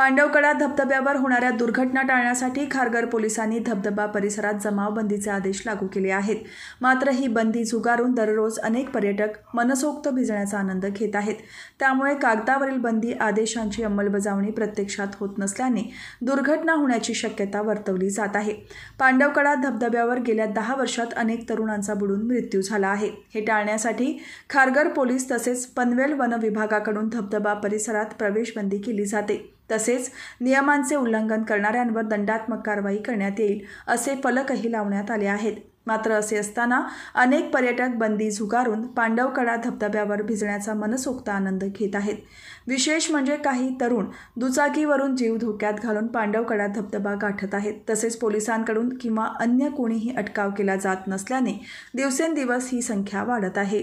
पांडवकडा धबधब्यावर होणाऱ्या दुर्घटना टाळण्यासाठी खारघर पोलिसांनी धबधबा परिसरात जमावबंदीचे आदेश लागू केले आहेत मात्र ही बंदी झुगारून दररोज अनेक पर्यटक मनसोक्त भिजण्याचा आनंद घेत आहेत त्यामुळे कागदावरील बंदी आदेशांची अंमलबजावणी प्रत्यक्षात होत नसल्याने दुर्घटना होण्याची शक्यता वर्तवली जात आहे पांडवकडा धबधब्यावर गेल्या दहा वर्षात अनेक तरुणांचा बुडून मृत्यू झाला आहे हे टाळण्यासाठी खारघर पोलीस तसेच पनवेल वन विभागाकडून धबधबा परिसरात प्रवेशबंदी केली जाते तसेच नियमांचे उल्लंघन करणाऱ्यांवर दंडात्मक कारवाई करण्यात येईल असे फलकही लावण्यात आले आहेत मात्र असे असताना अनेक पर्यटक बंदी झुगारून पांडवकडा धबधब्यावर भिजण्याचा मनसोक्त आनंद घेत आहेत विशेष म्हणजे काही तरुण दुचाकीवरून जीव धोक्यात घालून पांडवकडा धबधबा गाठत आहेत तसेच पोलिसांकडून किंवा अन्य कोणीही अटकाव केला जात नसल्याने दिवसेंदिवस ही संख्या वाढत आहे